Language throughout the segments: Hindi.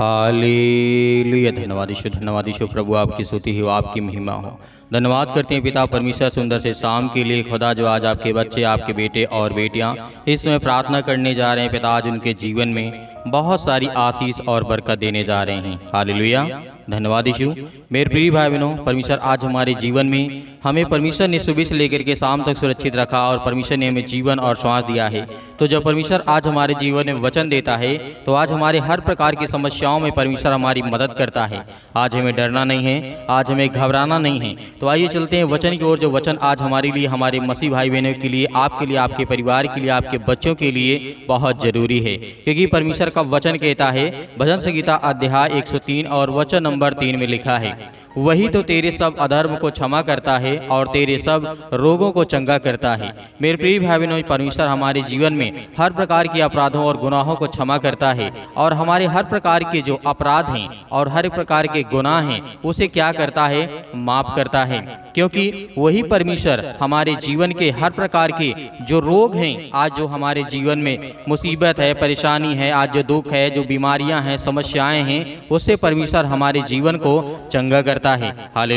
हालेलुया धन्यवाद ईश्वर धन्यवाद ईश्वर प्रभु आपकी स्तुति हो आपकी महिमा हो धन्यवाद करते हैं पिता परमेश्वर सुंदर से शाम के लिए खुदा जो आज आपके बच्चे आपके बेटे और बेटियां इस समय प्रार्थना करने जा रहे हैं पिता आज उनके जीवन में बहुत सारी आशीष और बरकत देने जा रहे हैं हालेलुया धन्यवाद यीशु मेरे प्रिय भाई बहनों परमेश्वर आज हमारे जीवन में हमें परमेश्वर ने सुबह से लेकर के शाम तक सुरक्षित रखा और परमेश्वर ने हमें जीवन और श्वास दिया है तो जब परमेश्वर आज हमारे जीवन में वचन देता है तो आज हमारे हर प्रकार की समस्याओं में परमेश्वर हमारी मदद करता है आज हमें डरना नहीं है आज हमें घबराना नहीं है तो आइए चलते हैं वचन की ओर जो वचन आज हमारे लिए हमारे मसीह भाई बहनों के लिए आपके लिए आपके परिवार के लिए आपके बच्चों के लिए बहुत जरूरी है क्योंकि परमेश्वर का वचन कहता है भजन संगीता अध्याय 103 और वचन नंबर तीन में लिखा है वही तो तेरे सब अधर्म को क्षमा करता है और तेरे सब रोगों को चंगा करता है मेरे प्रिय भाई बहनों परमेश्वर हमारे जीवन में हर प्रकार के अपराधों और गुनाहों को क्षमा करता है और हमारे हर प्रकार के जो अपराध हैं और हर प्रकार के गुनाह हैं उसे क्या करता है माफ करता है क्योंकि वही परमेश्वर हमारे जीवन के हर प्रकार के जो रोग हैं आज जो हमारे जीवन में मुसीबत है परेशानी है आज जो दुख है जो बीमारियां हैं समस्याएं हैं उससे परमेश्वर हमारे जीवन को चंगा कर करता है हाल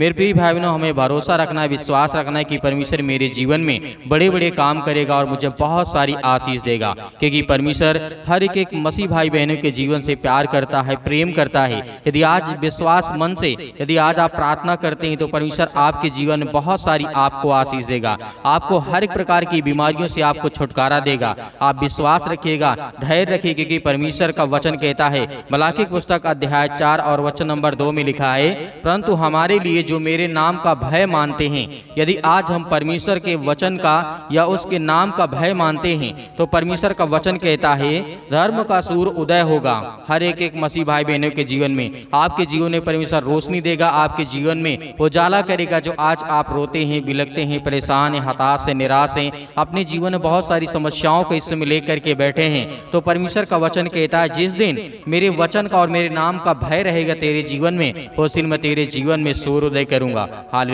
मेरे प्रिय भाई बहनों हमें भरोसा रखना है विश्वास रखना है कि परमेश्वर मेरे जीवन में बड़े बड़े काम करेगा और मुझे बहुत सारी आशीष देगा क्योंकि परमेश्वर हर एक एक मसीह भाई बहनों के जीवन से प्यार करता है प्रेम करता है यदि आज विश्वास मन से यदि आज आप प्रार्थना करते हैं तो परमेश्वर आपके जीवन में बहुत सारी आपको आशीष देगा आपको हर एक प्रकार की बीमारियों से आपको छुटकारा देगा आप विश्वास रखिएगा धैर्य रखिएगा कि परमेश्वर का वचन कहता है मलाखी पुस्तक अध्याय चार और वचन नंबर दो में लिखा है जाए परंतु हमारे लिए जो मेरे नाम का भय मानते हैं यदि आज हम परमेश्वर के वचन का या उसके नाम का भय मानते हैं तो परमेश्वर का वचन कहता है धर्म का सूर्य उदय होगा हर एक एक मसीह भाई बहनों के जीवन में आपके जीवन में परमेश्वर रोशनी देगा आपके जीवन में उजाला करेगा जो आज आप रोते हैं बिलकते हैं परेशान है हताश है निराश है अपने जीवन में बहुत सारी समस्याओं को इसमें लेकर के बैठे हैं तो परमेश्वर का वचन कहता है जिस दिन मेरे वचन का और मेरे नाम का भय रहेगा तेरे जीवन में उस मैं तेरे जीवन में सूर्योदय करूंगा हाल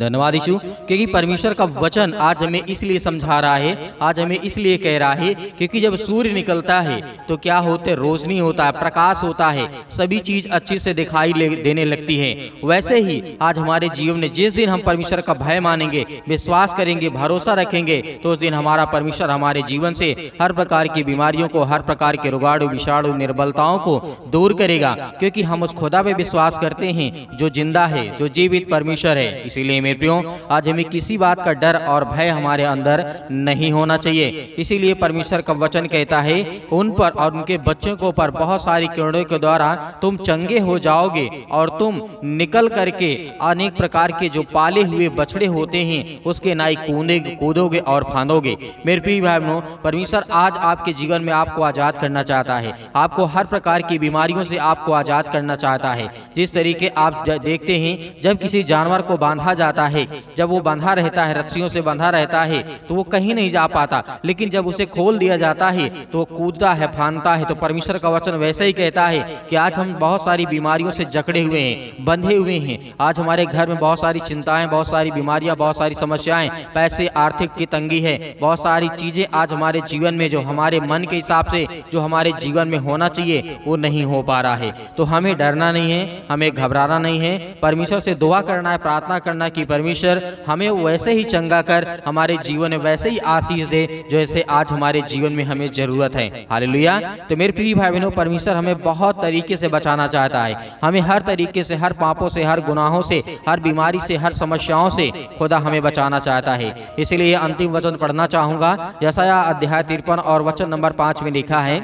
धन्यवाद यीशु क्योंकि परमेश्वर का वचन आज हमें इसलिए समझा रहा है आज हमें इसलिए कह रहा है क्योंकि जब सूर्य निकलता है तो क्या होते रोशनी होता है प्रकाश होता है सभी चीज अच्छे से दिखाई देने लगती है वैसे ही आज हमारे जीवन में जिस दिन हम परमेश्वर का भय मानेंगे विश्वास करेंगे भरोसा रखेंगे तो उस दिन तो हमारा परमेश्वर हमारे जीवन से हर प्रकार की बीमारियों को हर प्रकार के रुगाड़ विषाणु निर्बलताओं को दूर करेगा क्योंकि हम उस खुदा पे विश्वास करते हैं जो जिंदा है जो जीवित परमेश्वर है इसीलिए मेरे प्रियो आज हमें किसी बात का डर और भय हमारे अंदर नहीं होना चाहिए इसीलिए परमेश्वर का वचन कहता है उन पर और उनके बच्चों को पर बहुत सारी किरणों के द्वारा तुम चंगे हो जाओगे और तुम निकल करके अनेक प्रकार के जो पाले हुए बछड़े होते हैं उसके नाई कूदे कूदोगे और फांदोगे मेरे प्रिय भाई परमेश्वर आज आपके जीवन में आपको आज़ाद करना चाहता है आपको हर प्रकार की बीमारियों से आपको आज़ाद करना चाहता है जिस तरीके आप देखते हैं जब किसी जानवर को बांधा जाता जाता है जब वो बांधा रहता है रस्सियों से बांधा रहता है तो वो कहीं नहीं जा पाता लेकिन जब उसे खोल दिया जाता है तो वो कूदता है फानता है तो परमेश्वर का वचन वैसे ही कहता है कि आज हम बहुत सारी बीमारियों से जकड़े हुए हैं बंधे हुए हैं आज हमारे घर में बहुत सारी चिंताएं बहुत सारी बीमारियां बहुत सारी समस्याएं पैसे आर्थिक की तंगी है बहुत सारी चीजें आज हमारे जीवन में जो हमारे मन के हिसाब से जो हमारे जीवन में होना चाहिए वो नहीं हो पा रहा है तो हमें डरना नहीं है हमें घबराना नहीं है परमेश्वर से दुआ करना है प्रार्थना करना कि परमेश्वर हमें वैसे ही चंगा कर हमारे जीवन में वैसे ही आशीष दे जो ऐसे आज हमारे जीवन में हमें जरूरत है हालेलुया तो मेरे प्रिय भाई बहनों परमेश्वर हमें बहुत तरीके से बचाना चाहता है हमें हर तरीके से हर पापों से हर गुनाहों से हर बीमारी से हर समस्याओं से खुदा हमें बचाना चाहता है इसलिए अंतिम वचन पढ़ना चाहूंगा जैसा अध्याय तिरपन और वचन नंबर पांच में लिखा है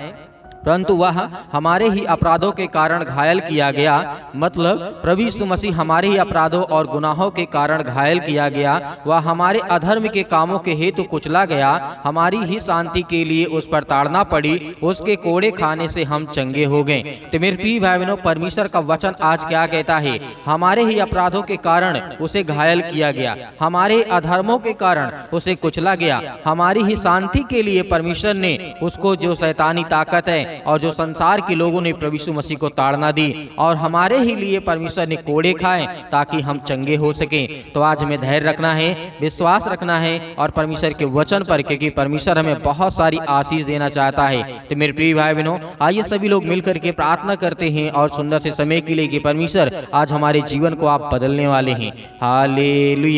परंतु वह हमारे ही अपराधों के कारण घायल किया गया मतलब प्रभु यीशु मसीह हमारे ही अपराधों और गुनाहों के कारण घायल किया गया वह हमारे अधर्म के कामों के हेतु कुचला गया हमारी ही शांति के लिए उस पर ताड़ना पड़ी उसके कोड़े खाने से हम चंगे हो गए तो मेरे प्रिय भाई बहनों परमेश्वर का वचन आज क्या कहता है हमारे ही अपराधों के कारण उसे घायल किया गया हमारे अधर्मों के कारण उसे कुचला गया हमारी ही शांति के लिए परमेश्वर ने उसको जो शैतानी ताकत है और जो संसार के लोगों ने प्रविशु मसीह को ताड़ना दी और हमारे ही लिए परमेश्वर ने कोड़े खाए ताकि हम चंगे हो सके तो आज हमें धैर्य रखना है विश्वास रखना है और परमेश्वर के वचन पर क्योंकि परमेश्वर हमें बहुत सारी आशीष देना चाहता है तो मेरे प्रिय भाई बहनों आइए सभी लोग मिलकर के प्रार्थना करते हैं और सुंदर से समय के लिए कि परमेश्वर आज हमारे जीवन को आप बदलने वाले हैं हाले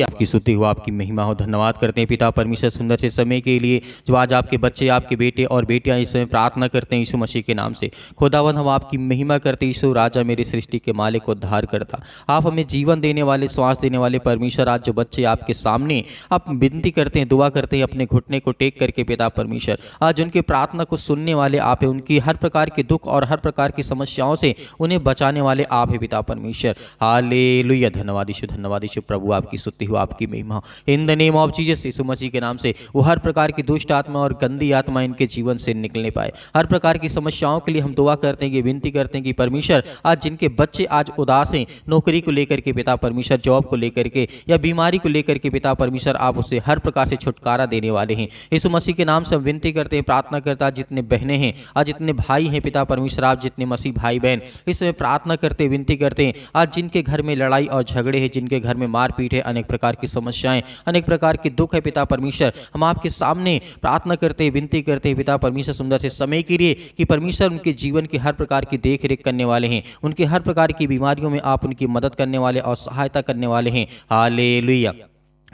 आपकी सुते हुआ आपकी महिमा हो धन्यवाद करते हैं पिता परमेश्वर सुंदर से समय के लिए जो आज आपके बच्चे आपके बेटे और बेटियां इस समय प्रार्थना करते हैं मसीह के नाम से खुदावन हम आपकी महिमा करते यीशु राजा मेरी सृष्टि के मालिक को धार करता आप हमें जीवन देने वाले श्वास देने वाले परमेश्वर आज जो बच्चे आपके सामने आप विनती करते हैं दुआ करते हैं अपने घुटने को टेक करके पिता परमेश्वर आज उनकी प्रार्थना को सुनने वाले आप हैं उनकी हर प्रकार के दुख और हर प्रकार की समस्याओं से उन्हें बचाने वाले आप हैं पिता परमेश्वर हाले लुया धन्यवाद धन्यवाद धन्यवादिशु प्रभु आपकी सुती हो आपकी महिमा in the name of Jesus Yeshu मसीह के नाम से वो हर प्रकार की दुष्ट आत्मा और गंदी आत्मा इनके जीवन से निकलने पाए हर प्रकार की समस्याओं के लिए हम दुआ करते हैं कि विनती करते हैं कि परमेश्वर आज जिनके बच्चे आज उदास हैं नौकरी को लेकर के पिता परमेश्वर जॉब को लेकर के या बीमारी को लेकर के पिता परमेश्वर आप उसे हर प्रकार से छुटकारा देने वाले हैं यीशु मसीह के नाम से हम विनती करते हैं प्रार्थना करता आज जितने बहने हैं आज जितने भाई हैं पिता परमेश्वर आप जितने मसीह भाई बहन इसमें प्रार्थना करते विनती करते हैं आज जिनके घर में लड़ाई और झगड़े हैं जिनके घर में मारपीट है अनेक प्रकार की समस्याएं अनेक प्रकार के दुख है पिता परमेश्वर हम आपके सामने प्रार्थना करते विनती करते पिता परमेश्वर सुंदर से समय के लिए कि कि परमेश्वर उनके जीवन की हर प्रकार की देख रेख करने वाले हैं उनके हर प्रकार की बीमारियों में आप उनकी मदद करने वाले और सहायता करने वाले हैं हाले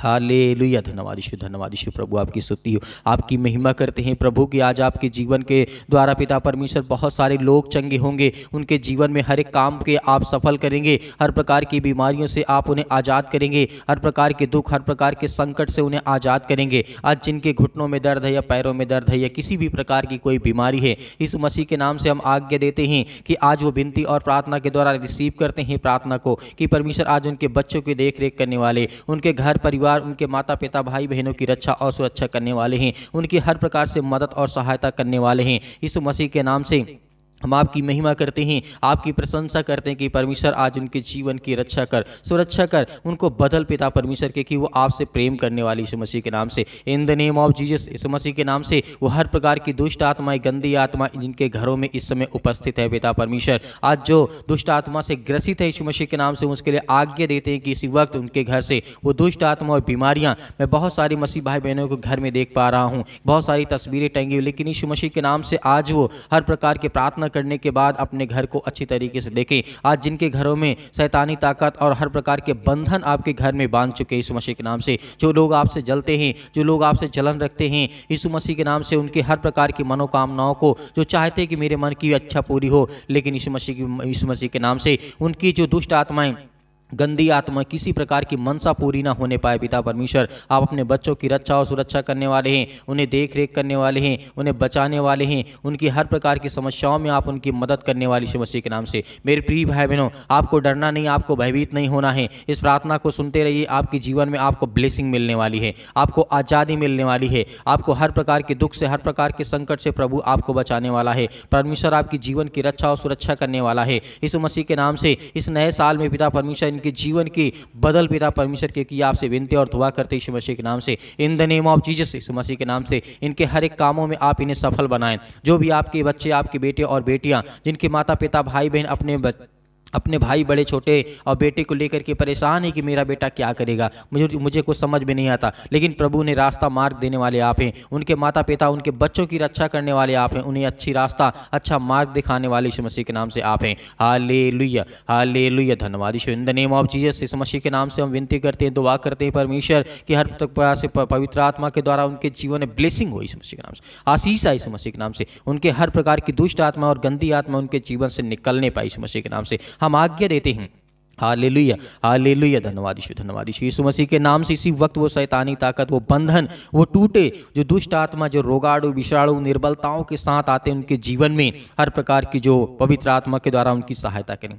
हाले लुया धन्यवाद ईश्वर धन्यवाद ईश्वर प्रभु आपकी स्तुति हो आपकी महिमा करते हैं प्रभु की आज आपके जीवन के द्वारा पिता परमेश्वर बहुत सारे लोग चंगे होंगे उनके जीवन में हर एक काम के आप सफल करेंगे हर प्रकार की बीमारियों से आप उन्हें आज़ाद करेंगे हर प्रकार के दुख हर प्रकार के संकट से उन्हें आज़ाद करेंगे आज जिनके घुटनों में दर्द है या पैरों में दर्द है या किसी भी प्रकार की कोई बीमारी है इस मसीह के नाम से हम आज्ञा देते हैं कि आज वो विनती और प्रार्थना के द्वारा रिसीव करते हैं प्रार्थना को कि परमेश्वर आज उनके बच्चों की देख करने वाले उनके घर परिवार परिवार उनके माता पिता भाई बहनों की रक्षा और सुरक्षा करने वाले हैं उनकी हर प्रकार से मदद और सहायता करने वाले हैं यीशु मसीह के नाम से हम आपकी महिमा करते हैं आपकी प्रशंसा करते हैं कि परमेश्वर आज उनके जीवन की रक्षा कर सुरक्षा कर उनको बदल पिता परमेश्वर के कि वो आपसे प्रेम करने वाली इस मसीह के नाम से in the name of Jesus इस मसीह के नाम से वो हर प्रकार की दुष्ट आत्माएं गंदी आत्मा जिनके घरों में इस समय उपस्थित है पिता परमेश्वर आज जो दुष्ट आत्मा से ग्रसित है इस मसीह के नाम से उसके लिए आज्ञा देते हैं कि इसी वक्त उनके घर से वो दुष्ट आत्मा और बीमारियाँ मैं बहुत सारी मसीह भाई बहनों को घर में देख पा रहा हूँ बहुत सारी तस्वीरें टंगी हुई लेकिन इस मसीह के नाम से आज वो हर प्रकार के प्रार्थना प्रार्थना करने के बाद अपने घर को अच्छी तरीके से देखें आज जिनके घरों में शैतानी ताकत और हर प्रकार के बंधन आपके घर में बांध चुके हैं यीशु मसीह के नाम से जो लोग आपसे जलते हैं जो लोग आपसे जलन रखते हैं यीशु मसीह के नाम से उनके हर प्रकार की मनोकामनाओं को जो चाहते हैं कि मेरे मन की अच्छा पूरी हो लेकिन यीशु मसीह की यीशु मसीह के नाम से उनकी जो दुष्ट आत्माएं गंदी आत्मा किसी प्रकार की मनसा पूरी ना होने पाए पिता परमेश्वर आप अपने बच्चों की रक्षा और सुरक्षा करने वाले हैं उन्हें देख रेख करने वाले हैं उन्हें बचाने वाले हैं उनकी हर प्रकार की समस्याओं में आप उनकी मदद करने वाले मसीह के नाम से मेरे प्रिय भाई बहनों आपको डरना नहीं आपको भयभीत नहीं होना है इस प्रार्थना को सुनते रहिए आपके जीवन में आपको ब्लेसिंग मिलने वाली है आपको आज़ादी मिलने वाली है आपको हर प्रकार के दुख से हर प्रकार के संकट से प्रभु आपको बचाने वाला है परमेश्वर आपकी जीवन की रक्षा और सुरक्षा करने वाला है इस मसीह के नाम से इस नए साल में पिता परमेश्वर इनके जीवन की बदल पिता परमेश्वर के की आपसे विनती और दुआ करते यीशु मसीह के नाम से in the name of Jesus Yeshu मसीह के नाम से इनके हर एक कामों में आप इन्हें सफल बनाएं जो भी आपके बच्चे आपके बेटे और बेटियाँ जिनके माता पिता भाई बहन अपने अपने भाई बड़े छोटे और बेटे को लेकर के परेशान है कि मेरा बेटा क्या करेगा मुझे मुझे कुछ समझ में नहीं आता लेकिन प्रभु ने रास्ता मार्ग देने वाले आप हैं उनके माता पिता उनके बच्चों की रक्षा करने वाले आप हैं उन्हें अच्छी रास्ता अच्छा मार्ग दिखाने वाले इस मसीह के नाम से आप हैं हाले लुया हाले लुया धन्यवाद ईश्वर in the name of Jesus इस मसीह के नाम से हम विनती करते हैं दुआ करते हैं परमेश्वर की हर प्रकार से पवित्र आत्मा के द्वारा उनके जीवन में ब्लेसिंग हो इस मसीह के नाम से आशीष आ इस मसीह के नाम से उनके हर प्रकार की दुष्ट आत्मा और गंदी आत्मा उनके जीवन से निकलने पाई इस मसीह के नाम से हम आज्ञा देते हैं हाले लुया हाले लुया धनवादी धन्यवादिशु यीशु मसीह के नाम से इसी वक्त वो शैतानी ताकत वो बंधन वो टूटे जो दुष्ट आत्मा जो रोगाड़ू विषाणु निर्बलताओं के साथ आते हैं उनके जीवन में हर प्रकार की जो पवित्र आत्मा के द्वारा उनकी सहायता करें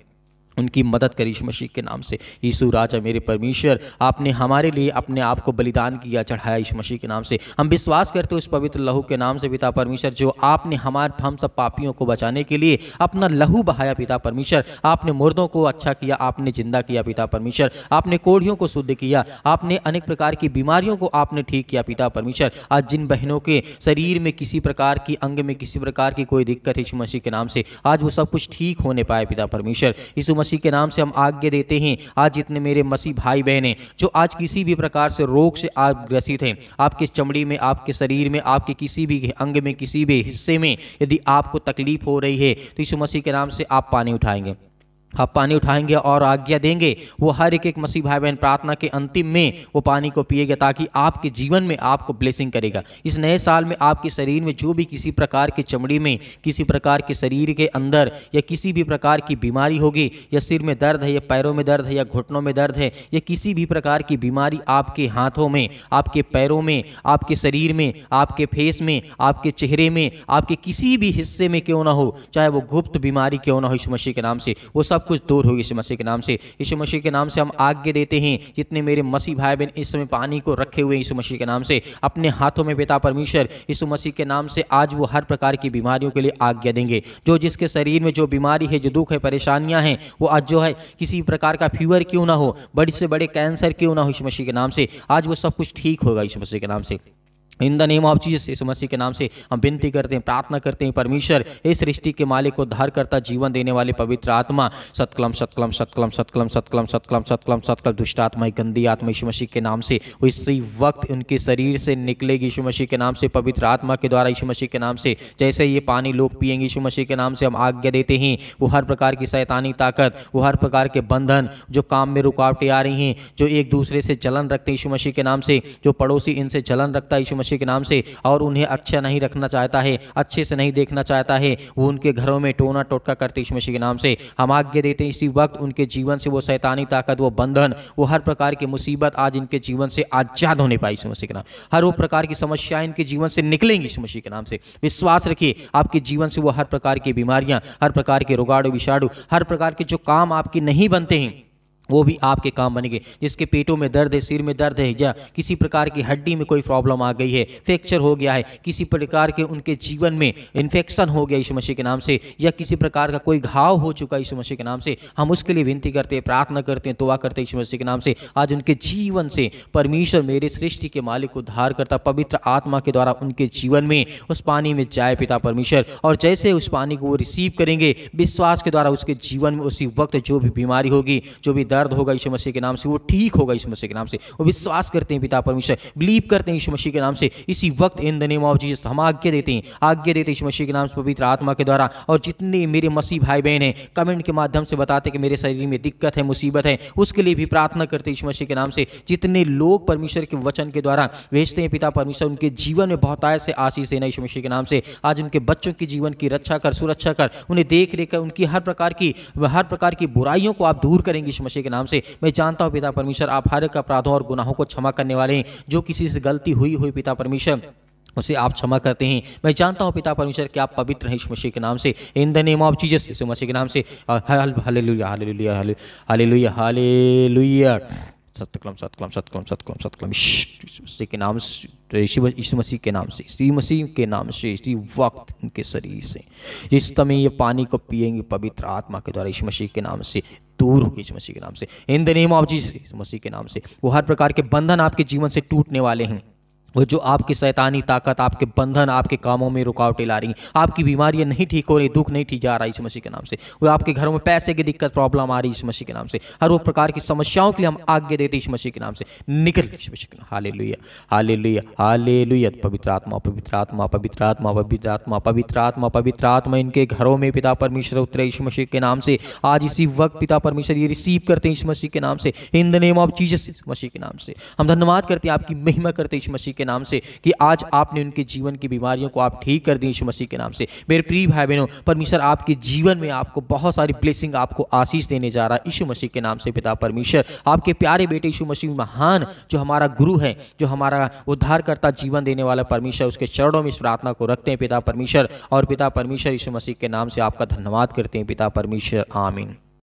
उनकी मदद करी यीशु मसीह के नाम से यीशु राजा मेरे परमेश्वर आपने हमारे लिए अपने आप को बलिदान किया चढ़ाया यीशु मसीह के नाम से हम विश्वास करते हो इस पवित्र लहू के नाम से पिता परमेश्वर जो आपने हमारे हम सब पापियों को बचाने के लिए अपना लहू बहाया पिता परमेश्वर आपने मुर्दों को अच्छा किया आपने जिंदा किया पिता परमेश्वर आपने कोढ़ियों को शुद्ध किया आपने अनेक प्रकार की बीमारियों को आपने ठीक किया पिता परमेश्वर आज जिन बहनों के शरीर में किसी प्रकार की अंग में किसी प्रकार की कोई दिक्कत है यीशु मसीह के नाम से आज वो सब कुछ ठीक होने पाए पिता परमेश्वर यीशु मसीह मसीह के नाम से हम आज्ञा देते हैं आज जितने मेरे मसीह भाई बहन हैं जो आज किसी भी प्रकार से रोग से आप ग्रसित हैं आपके चमड़ी में आपके शरीर में आपके किसी भी अंग में किसी भी हिस्से में यदि आपको तकलीफ हो रही है तो इस मसीह के नाम से आप पानी उठाएंगे आप पानी उठाएंगे और आज्ञा देंगे वो हर एक एक मसीह भाई बहन प्रार्थना के अंतिम में वो पानी को पिएगा ताकि आपके जीवन में आपको ब्लेसिंग करेगा इस नए साल में आपके शरीर में जो भी किसी प्रकार के चमड़ी में किसी प्रकार के शरीर के अंदर या किसी भी प्रकार की बीमारी होगी या सिर में दर्द है या पैरों में दर्द है या घुटनों में दर्द है या किसी भी प्रकार की बीमारी आपके हाथों में आपके पैरों में आपके शरीर में आपके फेस में आपके चेहरे में आपके किसी भी हिस्से में क्यों ना हो चाहे वो गुप्त बीमारी क्यों ना हो इस मसीह के नाम से वो सब सब कुछ दूर हो इस मसीह के नाम से इस मसीह के नाम से हम आज्ञा देते हैं जितने मेरे मसीह भाई बहन इस समय पानी को रखे हुए इस मसीह के नाम से अपने हाथों में पिता परमेश्वर इस मसीह के नाम से आज वो हर प्रकार की बीमारियों के लिए आज्ञा देंगे जो जिसके शरीर में जो बीमारी है जो दुख है परेशानियां हैं वो आज जो है किसी प्रकार का फीवर क्यों ना हो बड़े से बड़े कैंसर क्यों ना हो इस मसीह के नाम से आज वो सब कुछ ठीक होगा इस मसीह के नाम से in the name of Jesus इस मसीह के नाम से हम विनती करते हैं प्रार्थना करते हैं परमेश्वर इस सृष्टि के मालिक को धार करता जीवन देने वाले पवित्र आत्मा सत्कलम सत्कलम सत्कलम सत्कलम सत्कलम सत्कलम सत्कलम सतकलम दुष्ट आत्मा गंदी आत्मा यीशु मसीह के नाम से इसी वक्त उनके शरीर से निकलेगी यीशु मसीह के नाम से पवित्र आत्मा के द्वारा यीशु मसीह के नाम से जैसे ये पानी लोग पियेंगे यीशु मसीह के नाम से हम आज्ञा देते हैं वो हर प्रकार की शैतानी ताकत वो हर प्रकार के बंधन जो काम में रुकावटें आ रही हैं जो एक दूसरे से जलन रखते यीशु मसीह के नाम से जो पड़ोसी इनसे जलन रखता है यीशु मसीह मनुष्य के नाम से और उन्हें अच्छा नहीं रखना चाहता है अच्छे से नहीं देखना चाहता है वो उनके घरों में टोना टोटका करते इस मसीह के नाम से हम आज्ञा देते हैं इसी वक्त उनके जीवन से वो शैतानी ताकत वो बंधन वो हर प्रकार की मुसीबत आज इनके जीवन से आज़ाद होने पाई इस मसीह के नाम हर वो प्रकार की समस्याएं इनके जीवन से निकलेंगी इस मसीह के नाम से विश्वास रखिए आपके जीवन से वो हर प्रकार की बीमारियां हर प्रकार के रोगाड़ू विषाणु हर प्रकार के जो काम आपके नहीं बनते हैं वो भी आपके काम बनेंगे जिसके पेटों में दर्द है सिर में दर्द है या किसी प्रकार की हड्डी में कोई प्रॉब्लम आ गई है फ्रैक्चर हो गया है किसी प्रकार के उनके जीवन में इन्फेक्शन हो गया इस मसीह के नाम से या किसी प्रकार का कोई घाव हो चुका इस मसीह के नाम से हम उसके लिए विनती करते हैं प्रार्थना करते हैं दुआ करते हैं इस मसीह के नाम से आज उनके जीवन से परमेश्वर मेरे सृष्टि के मालिक को धार करता पवित्र आत्मा के द्वारा उनके जीवन में उस पानी में जाए पिता परमेश्वर और जैसे उस पानी को वो रिसीव करेंगे विश्वास के द्वारा उसके जीवन में उसी वक्त जो भी बीमारी होगी जो भी दर्द दर्द होगा यीशु मसीह के नाम से वो ठीक होगा यीशु मसीह के नाम से वो विश्वास करते हैं पिता परमेश्वर बिलीव करते हैं यीशु मसीह के नाम से इसी वक्त in the name of Jesus हम आज्ञा देते हैं आज्ञा देते हैं यीशु मसीह के नाम से पवित्र आत्मा के द्वारा और जितने मेरे मसीह भाई बहन हैं कमेंट के माध्यम से बताते कि मेरे शरीर में दिक्कत है मुसीबत है उसके लिए भी प्रार्थना करते यीशु मसीह के नाम से जितने लोग परमेश्वर के वचन के द्वारा भेजते हैं पिता परमेश्वर उनके जीवन में बहुत आय से आशीष देना यीशु मसीह के नाम से आज उनके बच्चों के जीवन की रक्षा कर सुरक्षा कर उन्हें देख रेख कर उनकी हर प्रकार की हर प्रकार की बुराइयों को आप दूर करेंगे यीशु मसीह के के नाम से मैं जानता हूँ पिता परमेश्वर आप हर एक अपराधों और गुनाहों को क्षमा करने वाले हैं जो किसी से गलती हुई हुई पिता परमेश्वर उसे आप क्षमा करते हैं मैं जानता हूँ पिता परमेश्वर कि आप पवित्र हैं यीशु मसीह के नाम से in the name of Jesus Yeshu मसीह के नाम से लुया लुया हालेलुया लुया हालेलुया लुया सत्यकलम सत्यकलम सत्यकलम सत्यकलम सत्यकलम के नाम से यीशु तो मसीह के नाम से श्री मसीह के नाम से इसी वक्त इनके शरीर से जिस समय ये पानी को पिएंगे पवित्र आत्मा के द्वारा यीशु मसीह के नाम से दूर होगी यीशु मसीह के नाम से in the name of Jesus मसीह के नाम से वो हर प्रकार के बंधन आपके जीवन से टूटने वाले हैं वो जो आपकी शैतानी ताकत आपके बंधन आपके कामों में रुकावटें ला रही हैं आपकी बीमारियां नहीं ठीक हो रही दुख नहीं ठीक जा रहा है इस मसीह के नाम से वो आपके घरों में पैसे की दिक्कत प्रॉब्लम आ रही इस मसीह के नाम से हर वो प्रकार की समस्याओं के लिए हम आज्ञा देते इस मसीह के नाम से निकल इस मसीह के नाम हाले लुया हाले लुया हाले लुया पवित्र आत्मा पवित्र आत्मा पवित्र आत्मा पवित्र आत्मा पवित्र आत्मा पवित्र आत्मा इनके घरों में पिता परमेश्वर उतरे इस मसीह के नाम से आज इसी वक्त पिता परमेश्वर ये रिसीव करते हैं इस मसीह के नाम से in the name of Jesus इस मसीह के नाम से हम धन्यवाद करते हैं आपकी महिमा करते हैं इस मसीह के नाम से कि आज आपने उनके जीवन की बीमारियों को आप ठीक कर दी यीशु मसीह के नाम से मेरे प्रिय भाई बहनों परमेश्वर आपके जीवन में आपको बहुत सारी ब्लेसिंग आपको आशीष देने जा रहा है यीशु मसीह के नाम से पिता परमेश्वर आपके प्यारे बेटे यीशु मसीह महान जो हमारा गुरु है जो हमारा उद्धार करता जीवन देने वाला परमेश्वर उसके चरणों में इस प्रार्थना को रखते हैं पिता परमेश्वर और पिता परमेश्वर यीशु मसीह के नाम से आपका धन्यवाद करते हैं पिता परमेश्वर आमीन